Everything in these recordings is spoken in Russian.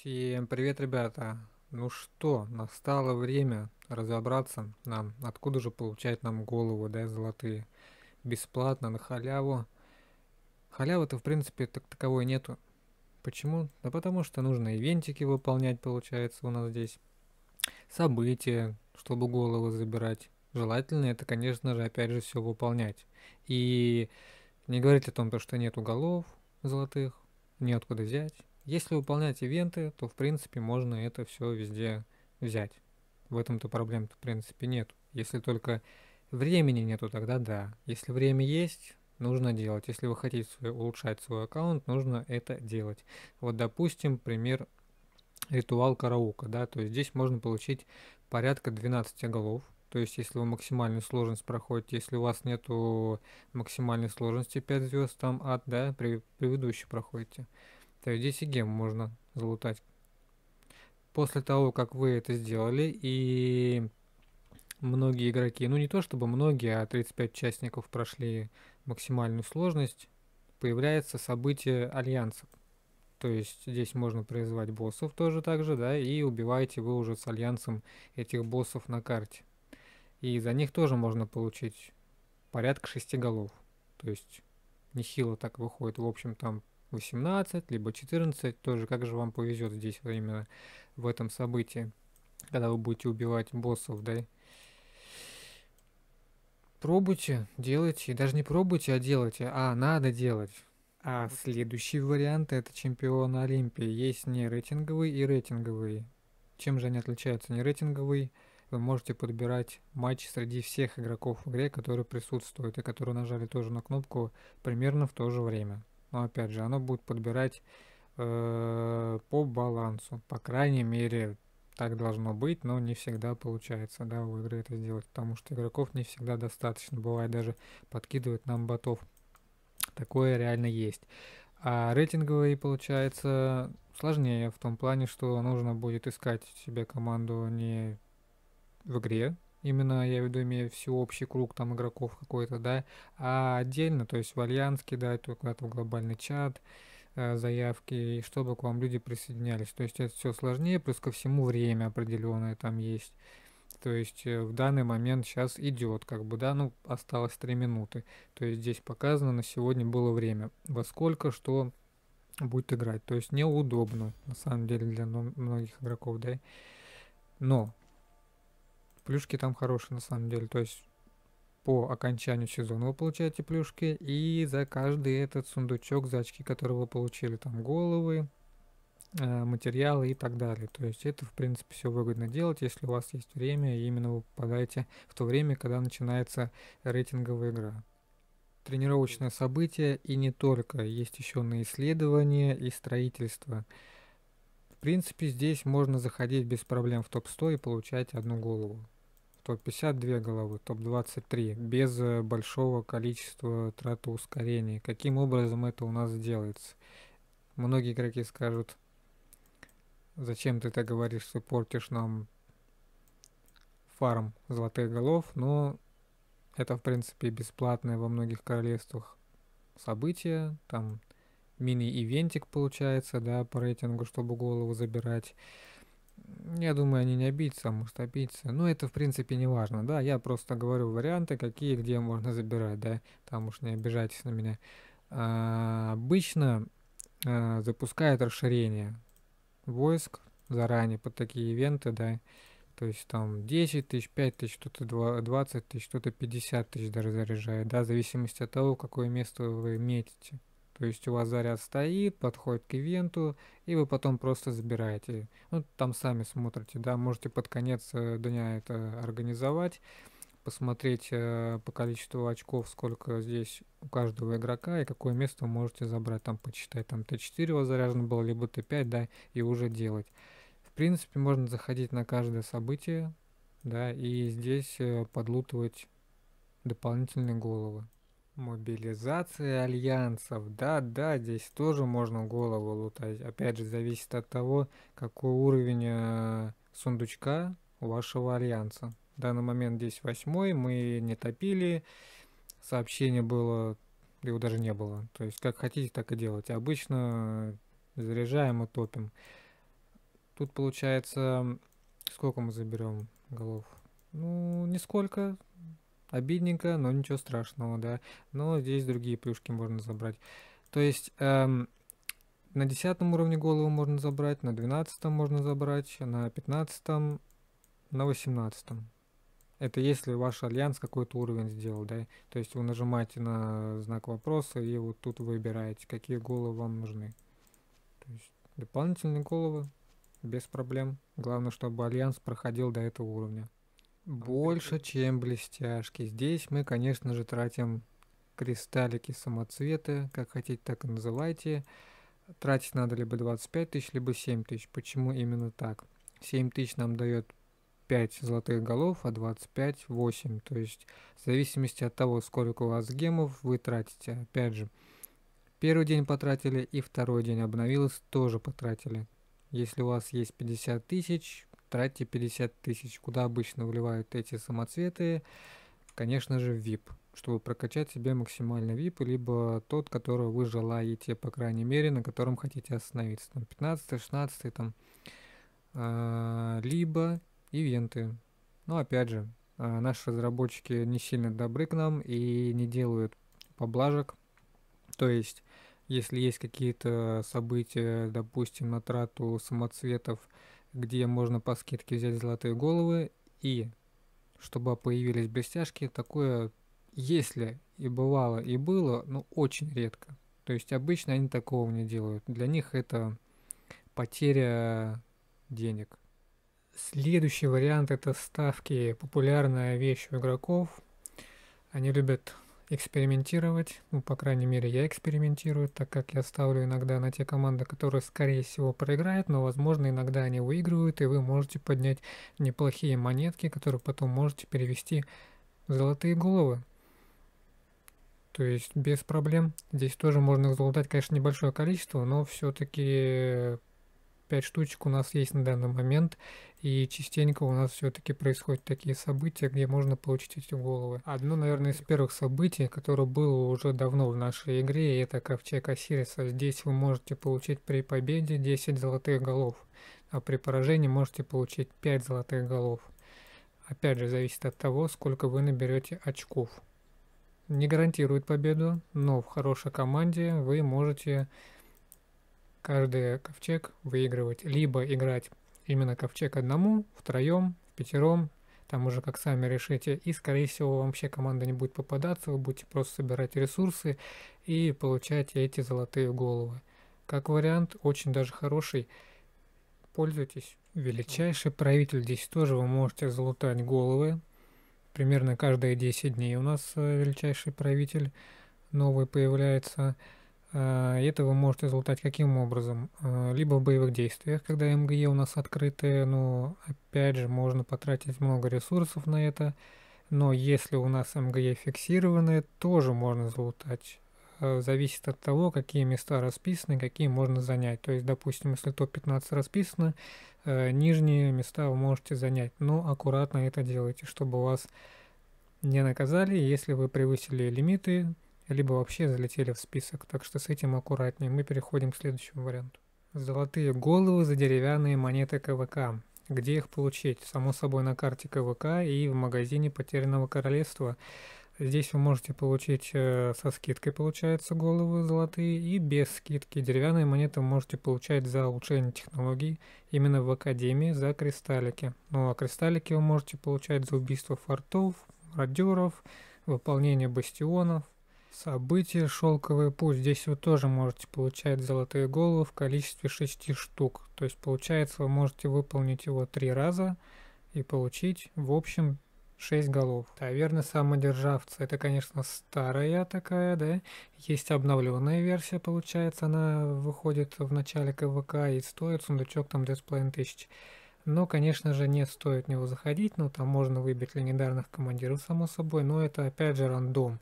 Всем привет, ребята! Ну что, настало время разобраться нам, откуда же получать нам голову, да, золотые. Бесплатно, на халяву. Халявы-то, в принципе, так таковой нету. Почему? Да потому что нужно ивентики выполнять, получается, у нас здесь. События, чтобы голову забирать. Желательно это, конечно же, опять же, все выполнять. И не говорить о том, что нет уголов, золотых, неоткуда взять если выполнять ивенты, то в принципе можно это все везде взять. В этом-то проблем-то в принципе нет. Если только времени нету, тогда да. Если время есть, нужно делать. Если вы хотите улучшать свой аккаунт, нужно это делать. Вот, допустим, пример ритуал караука, да, то есть здесь можно получить порядка 12 голов, то есть если вы максимальную сложность проходите, если у вас нету максимальной сложности 5 звезд, там ад, да, при предыдущей проходите то здесь и гем можно залутать. После того, как вы это сделали, и многие игроки, ну не то чтобы многие, а 35 участников прошли максимальную сложность, появляется событие альянсов. То есть здесь можно призывать боссов тоже так же, да, и убиваете вы уже с альянсом этих боссов на карте. И за них тоже можно получить порядка 6 голов. То есть нехило так выходит. В общем, там 18, либо 14, тоже как же вам повезет здесь именно в этом событии, когда вы будете убивать боссов, да? Пробуйте, делайте, даже не пробуйте, а делайте, а надо делать. А следующий вариант это чемпион Олимпии. Есть не рейтинговый и рейтинговый. Чем же они отличаются? Не рейтинговый, вы можете подбирать матч среди всех игроков в игре, которые присутствуют и которые нажали тоже на кнопку примерно в то же время. Но опять же, оно будет подбирать э, по балансу. По крайней мере, так должно быть, но не всегда получается, да, у игры это сделать, потому что игроков не всегда достаточно. Бывает даже подкидывают нам ботов. Такое реально есть. А рейтинговые, получается, сложнее в том плане, что нужно будет искать себе команду не в игре, Именно, я веду, имею всеобщий круг там игроков какой-то, да, а отдельно, то есть в Альянс кидать, куда-то в глобальный чат, э, заявки, чтобы к вам люди присоединялись. То есть это все сложнее, плюс ко всему время определенное там есть. То есть э, в данный момент сейчас идет, как бы, да, ну, осталось 3 минуты. То есть здесь показано на сегодня было время, во сколько что будет играть. То есть неудобно, на самом деле, для многих игроков, да. Но Плюшки там хорошие на самом деле, то есть по окончанию сезона вы получаете плюшки, и за каждый этот сундучок, за очки, которые вы получили, там головы, э, материалы и так далее. То есть это, в принципе, все выгодно делать, если у вас есть время, и именно вы попадаете в то время, когда начинается рейтинговая игра. Тренировочное событие и не только, есть еще на исследование и строительство принципе, здесь можно заходить без проблем в топ-100 и получать одну голову. Топ-50 две головы, топ-23, без э, большого количества траты ускорений. Каким образом это у нас делается? Многие игроки скажут, зачем ты так говоришь, ты портишь нам фарм золотых голов, но это, в принципе, бесплатное во многих королевствах событие, там мини-ивентик получается, да, по рейтингу, чтобы голову забирать. Я думаю, они не обидятся, а может обидятся. Но это, в принципе, не важно, да. Я просто говорю варианты, какие, где можно забирать, да. Там уж не обижайтесь на меня. А, обычно а, запускает расширение войск заранее под такие ивенты, да. То есть там 10 тысяч, 5 тысяч, кто-то 20 тысяч, кто-то 50 тысяч даже заряжает, да, в зависимости от того, какое место вы метите. То есть у вас заряд стоит, подходит к ивенту, и вы потом просто забираете. Ну, там сами смотрите, да, можете под конец э, дня это организовать, посмотреть э, по количеству очков, сколько здесь у каждого игрока и какое место вы можете забрать. Там почитать, там Т4 у вас заряжено было, либо Т5, да, и уже делать. В принципе, можно заходить на каждое событие, да, и здесь э, подлутывать дополнительные головы. Мобилизация альянсов. Да, да, здесь тоже можно голову лутать. Опять же, зависит от того, какой уровень э, сундучка у вашего альянса. В данный момент здесь восьмой, мы не топили. Сообщение было, его даже не было. То есть, как хотите, так и делайте. Обычно э, заряжаем и топим. Тут получается, сколько мы заберем голов? Ну, нисколько. Обидненько, но ничего страшного, да. Но здесь другие плюшки можно забрать. То есть... Эм, на 10 уровне голову можно забрать, на 12 можно забрать, на 15, на 18. Это если ваш альянс какой-то уровень сделал, да? То есть вы нажимаете на знак вопроса и вот тут выбираете, какие головы вам нужны. То есть дополнительные головы без проблем. Главное, чтобы альянс проходил до этого уровня. Больше, чем блестяшки. Здесь мы, конечно же, тратим кристаллики самоцветы, как хотите, так и называйте. Тратить надо либо 25 тысяч, либо 7 тысяч. Почему именно так? 7 тысяч нам дает 5 золотых голов, а 25 – 8. То есть в зависимости от того, сколько у вас гемов вы тратите. Опять же, первый день потратили и второй день обновилось, тоже потратили. Если у вас есть 50 тысяч, тратьте 50 тысяч, куда обычно вливают эти самоцветы, конечно же, в VIP, чтобы прокачать себе максимально VIP, либо тот, которого вы желаете, по крайней мере, на котором хотите остановиться, там 15 16 там, а, либо ивенты. Но опять же, а, наши разработчики не сильно добры к нам и не делают поблажек, то есть если есть какие-то события, допустим, на трату самоцветов, где можно по скидке взять золотые головы и чтобы появились блестяшки, такое если и бывало, и было, но очень редко. То есть обычно они такого не делают. Для них это потеря денег. Следующий вариант это ставки. Популярная вещь у игроков. Они любят экспериментировать. Ну, по крайней мере, я экспериментирую, так как я ставлю иногда на те команды, которые, скорее всего, проиграют, но, возможно, иногда они выигрывают, и вы можете поднять неплохие монетки, которые потом можете перевести в золотые головы. То есть без проблем. Здесь тоже можно золотать, конечно, небольшое количество, но все-таки 5 штучек у нас есть на данный момент, и частенько у нас все-таки происходят такие события, где можно получить эти головы. Одно, наверное, из первых событий, которое было уже давно в нашей игре, это Ковчег Осириса. Здесь вы можете получить при победе 10 золотых голов, а при поражении можете получить 5 золотых голов. Опять же, зависит от того, сколько вы наберете очков. Не гарантирует победу, но в хорошей команде вы можете каждый ковчег выигрывать. Либо играть именно ковчег одному, втроем, пятером, там уже как сами решите. И, скорее всего, вам вообще команда не будет попадаться, вы будете просто собирать ресурсы и получать эти золотые головы. Как вариант, очень даже хороший. Пользуйтесь. Величайший правитель. Здесь тоже вы можете залутать головы. Примерно каждые 10 дней у нас э, величайший правитель новый появляется. А, это вы можете результать каким образом? А, либо в боевых действиях, когда МГЕ у нас открытые, но опять же можно потратить много ресурсов на это. Но если у нас МГЕ фиксированные, тоже можно залутать. А, зависит от того, какие места расписаны, какие можно занять. То есть, допустим, если топ-15 расписано, нижние места вы можете занять. Но аккуратно это делайте, чтобы вас не наказали. Если вы превысили лимиты, либо вообще залетели в список, так что с этим аккуратнее. Мы переходим к следующему варианту. Золотые головы за деревянные монеты КВК. Где их получить? Само собой на карте КВК и в магазине Потерянного Королевства. Здесь вы можете получить э, со скидкой, получается, головы золотые, и без скидки деревянные монеты вы можете получать за улучшение технологий именно в Академии за кристаллики. Ну а кристаллики вы можете получать за убийство фортов, мародеров, выполнение бастионов, Событие «Шелковый путь». Здесь вы тоже можете получать золотые головы в количестве 6 штук. То есть получается вы можете выполнить его 3 раза и получить в общем 6 голов. Таверна самодержавца. Это, конечно, старая такая, да. Есть обновленная версия, получается. Она выходит в начале КВК и стоит сундучок там 2500. Но, конечно же, нет, стоит в него заходить. ну там можно выбить легендарных командиров, само собой. Но это, опять же, рандом.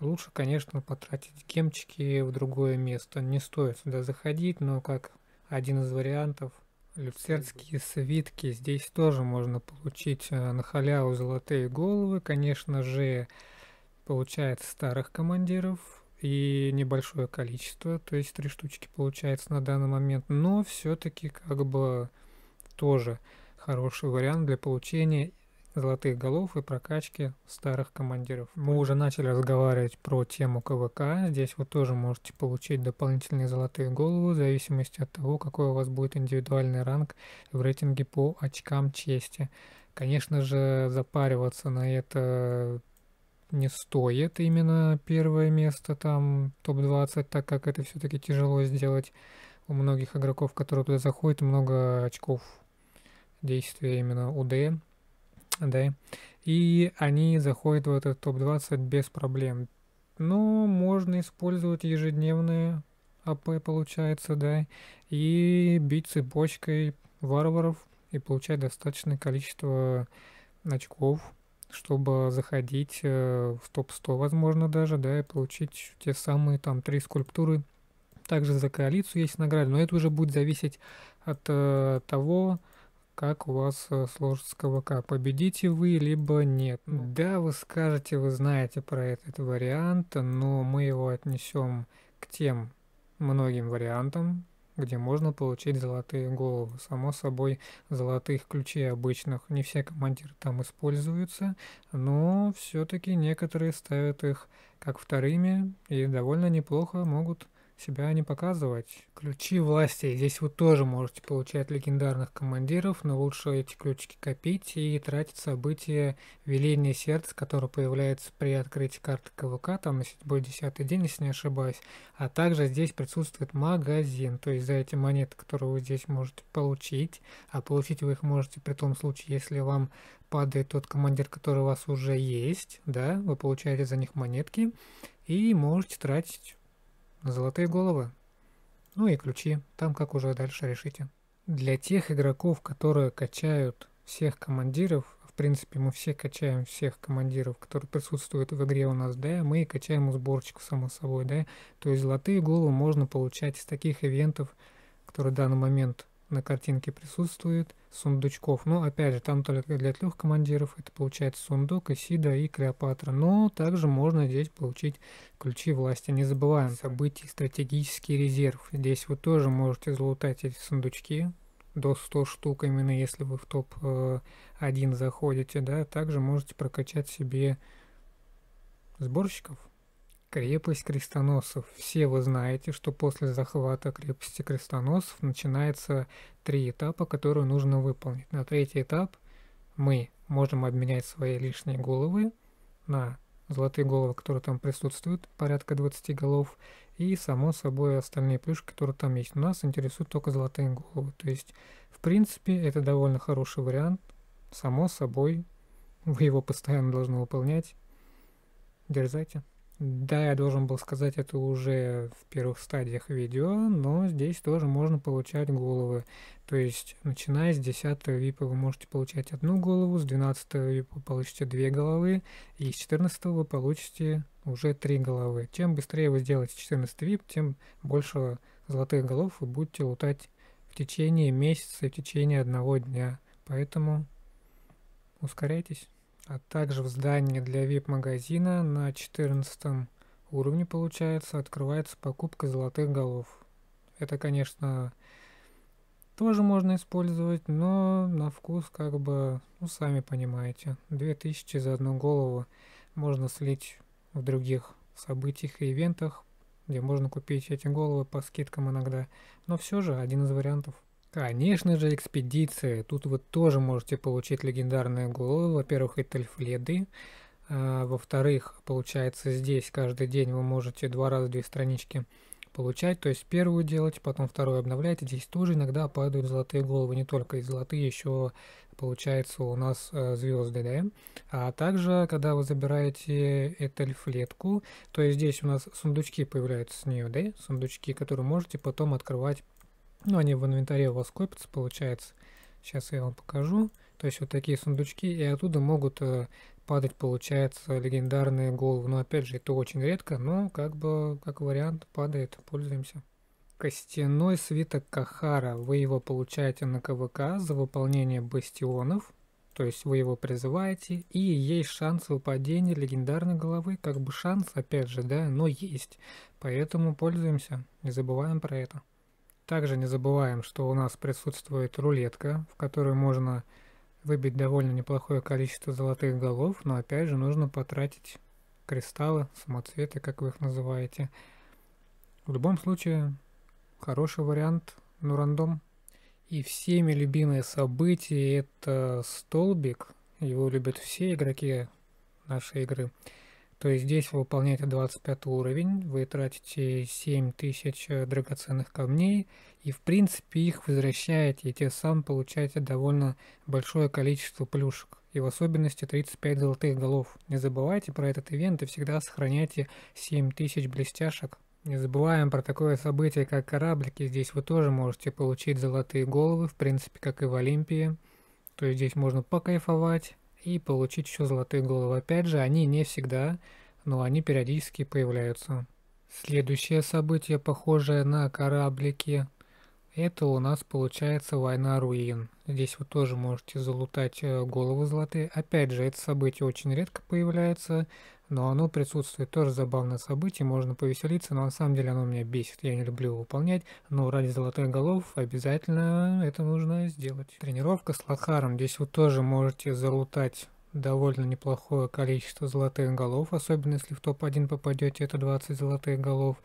Лучше, конечно, потратить гемчики в другое место. Не стоит сюда заходить, но как один из вариантов. Люцернские свитки. Здесь тоже можно получить э, на халяву золотые головы. Конечно же, получается старых командиров и небольшое количество, то есть три штучки получается на данный момент, но все-таки как бы тоже хороший вариант для получения золотых голов и прокачки старых командиров. Мы уже начали разговаривать про тему КВК. Здесь вы тоже можете получить дополнительные золотые головы в зависимости от того, какой у вас будет индивидуальный ранг в рейтинге по очкам чести. Конечно же, запариваться на это не стоит именно первое место там топ-20, так как это все-таки тяжело сделать у многих игроков, которые туда заходят, много очков действия именно УДМ да, и они заходят в этот топ-20 без проблем. Но можно использовать ежедневные АП, получается, да, и бить цепочкой варваров и получать достаточное количество очков, чтобы заходить э, в топ-100, возможно, даже, да, и получить те самые там три скульптуры. Также за коалицию есть награды, но это уже будет зависеть от э, того, как у вас э, сложится КВК, победите вы, либо нет. Да, вы скажете, вы знаете про этот вариант, но мы его отнесем к тем многим вариантам, где можно получить золотые головы. Само собой, золотых ключей обычных не все командиры там используются, но все-таки некоторые ставят их как вторыми и довольно неплохо могут себя не показывать. Ключи власти. Здесь вы тоже можете получать легендарных командиров, но лучше эти ключики копить и тратить события веления сердца, которое появляется при открытии карты КВК, там, на это будет десятый день, если не ошибаюсь. А также здесь присутствует магазин, то есть за эти монеты, которые вы здесь можете получить, а получить вы их можете при том случае, если вам падает тот командир, который у вас уже есть, да, вы получаете за них монетки и можете тратить золотые головы. Ну и ключи, там как уже дальше решите. Для тех игроков, которые качают всех командиров, в принципе мы все качаем всех командиров, которые присутствуют в игре у нас, да, мы и качаем сборочку само собой, да, то есть золотые головы можно получать из таких ивентов, которые в данный момент на картинке присутствует сундучков. Но опять же, там только для трех командиров. Это получается сундук, Исида и Клеопатра. Но также можно здесь получить ключи власти. Не забываем событий стратегический резерв. Здесь вы тоже можете залутать эти сундучки до 100 штук, именно если вы в топ-1 э, заходите, да, также можете прокачать себе сборщиков. Крепость крестоносцев. Все вы знаете, что после захвата крепости крестоносцев начинается три этапа, которые нужно выполнить. На третий этап мы можем обменять свои лишние головы на золотые головы, которые там присутствуют, порядка 20 голов, и, само собой, остальные плюшки, которые там есть. нас интересуют только золотые головы. То есть, в принципе, это довольно хороший вариант. Само собой, вы его постоянно должны выполнять. Дерзайте. Да, я должен был сказать это уже в первых стадиях видео, но здесь тоже можно получать головы. То есть, начиная с 10 випа вы можете получать одну голову, с 12 випа вы получите две головы, и с 14 вы получите уже три головы. Чем быстрее вы сделаете 14 вип, тем больше золотых голов вы будете лутать в течение месяца, в течение одного дня. Поэтому ускоряйтесь а также в здании для VIP-магазина на 14 уровне, получается, открывается покупка золотых голов. Это, конечно, тоже можно использовать, но на вкус как бы, ну сами понимаете, 2000 за одну голову можно слить в других событиях и ивентах, где можно купить эти головы по скидкам иногда, но все же один из вариантов. Конечно же, экспедиция. Тут вы тоже можете получить легендарные головы. Во-первых, это эльфледы. А, во-вторых, получается, здесь каждый день вы можете два раза две странички получать. То есть первую делать, потом вторую обновлять. Здесь тоже иногда падают золотые головы. Не только и золотые, еще получается у нас э, звезды, да. А также, когда вы забираете эту эльфлетку, то есть здесь у нас сундучки появляются с нее, да, сундучки, которые можете потом открывать ну, они в инвентаре у вас копятся, получается. Сейчас я вам покажу. То есть вот такие сундучки, и оттуда могут э, падать, получается, легендарные головы. Но опять же, это очень редко, но как бы как вариант падает, пользуемся. Костяной свиток Кахара. Вы его получаете на КВК за выполнение бастионов. То есть вы его призываете, и есть шанс выпадения легендарной головы. Как бы шанс, опять же, да, но есть. Поэтому пользуемся, не забываем про это. Также не забываем, что у нас присутствует рулетка, в которую можно выбить довольно неплохое количество золотых голов, но опять же нужно потратить кристаллы, самоцветы, как вы их называете. В любом случае, хороший вариант, ну рандом. И всеми любимое событие это столбик. Его любят все игроки нашей игры. То есть здесь вы выполняете 25 уровень, вы тратите 7000 э, драгоценных камней, и в принципе их возвращаете, и те сам получаете довольно большое количество плюшек, и в особенности 35 золотых голов. Не забывайте про этот ивент и всегда сохраняйте 7000 блестяшек. Не забываем про такое событие, как кораблики, здесь вы тоже можете получить золотые головы, в принципе, как и в Олимпии. То есть здесь можно покайфовать, и получить еще золотые головы. Опять же, они не всегда, но они периодически появляются. Следующее событие, похожее на кораблики, это у нас получается война руин. Здесь вы тоже можете залутать э, головы золотые. Опять же, это событие очень редко появляется, но оно присутствует. Тоже забавное событие, можно повеселиться, но на самом деле оно меня бесит. Я не люблю выполнять, но ради золотых голов обязательно это нужно сделать. Тренировка с лохаром. Здесь вы тоже можете залутать довольно неплохое количество золотых голов, особенно если в топ-1 попадете, это 20 золотых голов.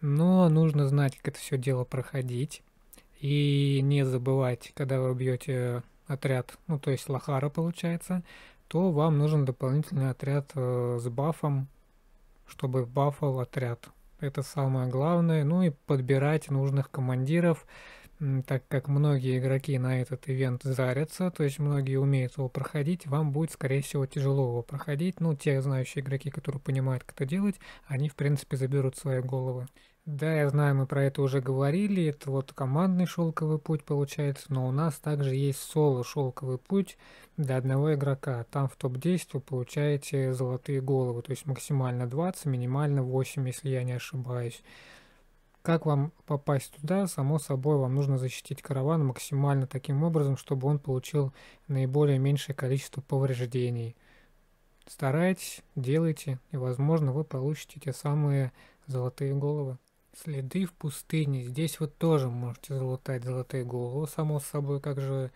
Но нужно знать, как это все дело проходить. И не забывать, когда вы убьете отряд, ну то есть лохара получается, то вам нужен дополнительный отряд э, с бафом, чтобы бафал отряд. Это самое главное. Ну и подбирать нужных командиров, так как многие игроки на этот ивент зарятся, то есть многие умеют его проходить, вам будет, скорее всего, тяжело его проходить. Ну, те знающие игроки, которые понимают, как это делать, они, в принципе, заберут свои головы. Да, я знаю, мы про это уже говорили. Это вот командный шелковый путь получается, но у нас также есть соло шелковый путь для одного игрока. Там в топ-10 вы получаете золотые головы, то есть максимально 20, минимально 8, если я не ошибаюсь. Как вам попасть туда? Само собой, вам нужно защитить караван максимально таким образом, чтобы он получил наиболее меньшее количество повреждений. Старайтесь, делайте, и возможно вы получите те самые золотые головы. Следы в пустыне. Здесь вот тоже можете залутать золотые головы, само собой, как же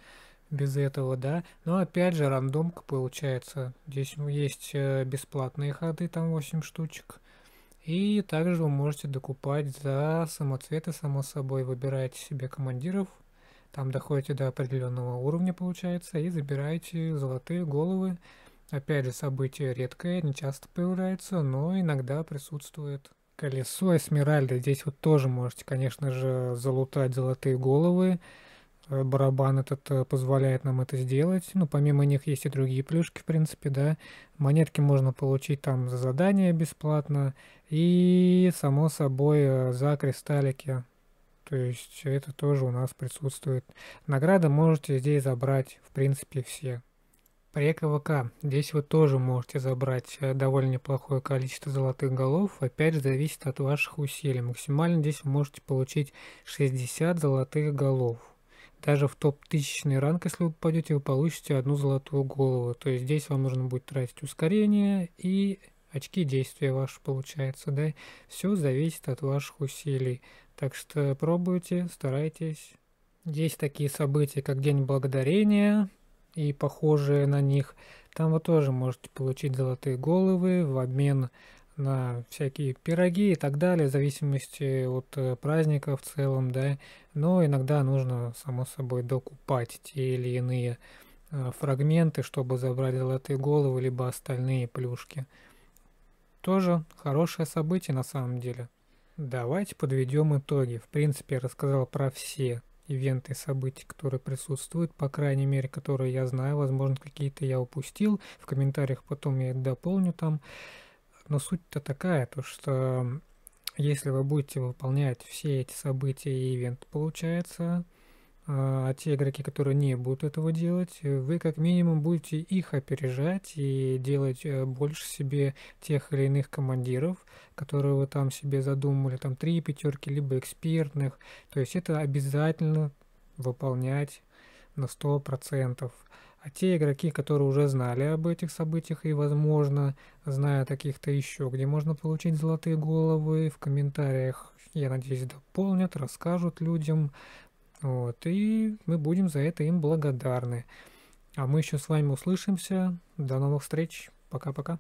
без этого, да. Но опять же, рандомка получается. Здесь есть э, бесплатные ходы, там 8 штучек. И также вы можете докупать за самоцветы, само собой, выбираете себе командиров. Там доходите до определенного уровня, получается, и забираете золотые головы. Опять же, событие редкое, не часто появляется, но иногда присутствует. Колесо Эсмеральда. Здесь вот тоже можете, конечно же, залутать золотые головы. Э, барабан этот э, позволяет нам это сделать. Ну, помимо них есть и другие плюшки, в принципе, да. Монетки можно получить там за задание бесплатно. И, само собой, э, за кристаллики. То есть это тоже у нас присутствует. Награды можете здесь забрать, в принципе, все. При ВК. здесь вы тоже можете забрать э, довольно неплохое количество золотых голов. Опять же, зависит от ваших усилий. Максимально здесь вы можете получить 60 золотых голов. Даже в топ-тысячный ранг, если вы попадете, вы получите одну золотую голову. То есть здесь вам нужно будет тратить ускорение и очки действия ваши получается, да. Все зависит от ваших усилий. Так что пробуйте, старайтесь. Есть такие события, как День Благодарения, и похожие на них. Там вы тоже можете получить золотые головы в обмен на всякие пироги и так далее, в зависимости от э, праздника в целом, да. Но иногда нужно, само собой, докупать те или иные э, фрагменты, чтобы забрать золотые головы, либо остальные плюшки. Тоже хорошее событие на самом деле. Давайте подведем итоги. В принципе, я рассказал про все ивенты, и события, которые присутствуют, по крайней мере, которые я знаю, возможно, какие-то я упустил, в комментариях потом я их дополню там. Но суть-то такая, то что если вы будете выполнять все эти события и ивент, получается, а, а те игроки, которые не будут этого делать, вы как минимум будете их опережать и делать э, больше себе тех или иных командиров, которые вы там себе задумали, там три пятерки, либо экспертных. То есть это обязательно выполнять на 100%. А те игроки, которые уже знали об этих событиях и, возможно, зная о каких-то еще, где можно получить золотые головы, в комментариях, я надеюсь, дополнят, расскажут людям, вот, и мы будем за это им благодарны. А мы еще с вами услышимся. До новых встреч. Пока-пока.